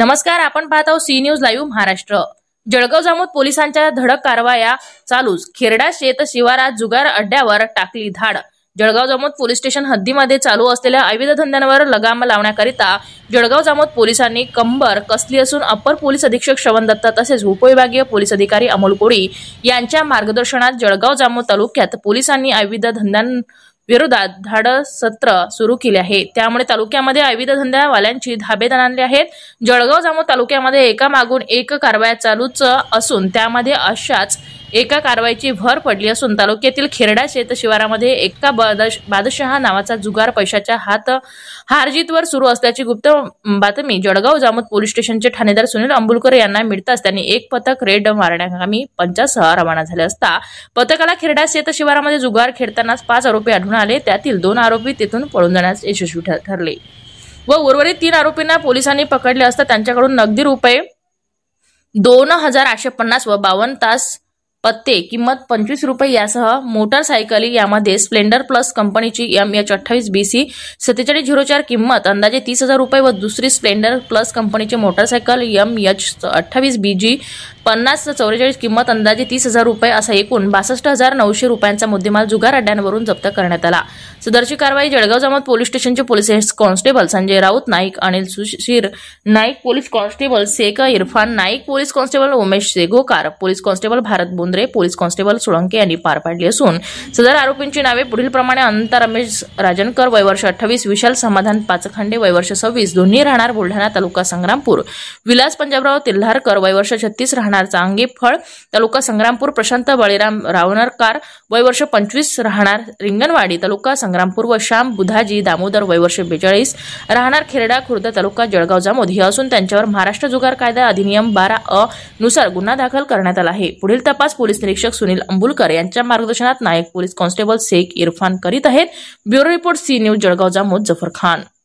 नमस्कार आपण पाहत आहोत C news live Maharashtra Jalgaon Jamod पोलिसांच्या धडक कारवाया चालूच खेरडा शेत शिवारात जुगार अड्ड्यावर टाकली धाड जळगाव जामोद पोलीस स्टेशन हद्दीमध्ये चालू असलेल्या अवैध धंद्यांवर लगाम लावण्याकरिता जळगाव जामोद पोलिसांनी कंबर कसली असून अप्पर पोलीस अधीक्षक श्रवण दत्ता तसेच उपविभागीय पोलीस अधिकारी अमोल कोळी यांच्या मार्गदर्शनात जळगाव जामोद तालुक्यात पोलिसांनी अविध धंद्यांविरोधात विरोधात सत्र सुरू केले आहे त्यामुळे तालुक्यामध्ये अवैध धंद्यावाल्यांची धाबे आणले आहेत जळगाव जामोद तालुक्यामध्ये एका मागून एक कारवाया चालूच असून त्यामध्ये अशाच एका कारवाईची भर पडली असून तालुक्यातील खेरडा शेत शिवारामध्ये एका बादश बादशहा नावाचा जुगार पैशाच्या हात हारजीतवर सुरू असल्याची गुप्त बातमी जळगाव जामत पोलीस स्टेशनचे ठाणेदार सुनील अंबुलकर यांना मिळताच त्यांनी एक पथक रेड मारण्याकामी पंचासह रवाना झाले असता पथकाला खेरडा शेत शिवारामध्ये जुगार खेळतानाच पाच आरोपी आढळून आले त्यातील दोन आरोपी तिथून पळून जाण्यास यशस्वी ठरले व उर्वरित तीन आरोपींना पोलिसांनी पकडले असता त्यांच्याकडून नगदी रुपये दोन हजार आठशे पन्नास व बावन्न तास पत्ते किंमत पंचवीस रुपये यासह मोटरसायकल यामध्ये स्प्लेंडर प्लस कंपनीची एम एच अठ्ठावीस बी सी सत्तेचाळीस झिरो चार किंमत अंदाजे तीस हजार रुपये व दुसरी स्प्लेंडर प्लस कंपनीची मोटारसायकल एम एच अठ्ठावीस बी जी पन्नास चौवेचाळीस किंमत अंदाजे तीस हजार रुपये असा एकूण बासष्ट हजार नऊशे रुपयांचा मुद्देमाल जुगार अड्ड्यांवरून जप्त करण्यात आला सदरची कारवाई जळगाव जमात पोलीस स्टेशनचे police constable Sanjay Raut Naik Anil Sushir Naik police constable Shaikh Irfan Naik police constable Umesh Segokar police constable Bharat Bondre police constable Solanke यांनी पार पाडली असून सदर आरोपींची नावे पुढील प्रमाणे अनंत रमेश राजनकर वयवर्ष अठ्ठावीस विशाल समाधान पाचखंडे वयवर्ष सव्वीस दोन्ही राहणार बुलढाणा तालुका संग्रामपूर विलास पंजाबराव तिल्हारकर वयवर्ष छत्तीस राहणार राहणार फळ तालुका संग्रामपूर प्रशांत बळीराम रावणरकार वय वर्ष पंचवीस राहणार रिंगणवाडी तालुका संग्रामपूर व श्याम बुधाजी दामोदर वयवर्ष बेचाळीस राहणार खेरडा खुर्द तालुका जळगाव जामोद हे असून त्यांच्यावर महाराष्ट्र जुगार कायदा अधिनियम बारा अ नुसार गुन्हा दाखल करण्यात आला आहे पुढील तपास पोलीस निरीक्षक सुनील अंबुलकर यांच्या मार्गदर्शनात नायक पोलीस कॉन्स्टेबल शेख इरफान करीत आहेत bureau report C news Jalgaon Jamod Zafar Khan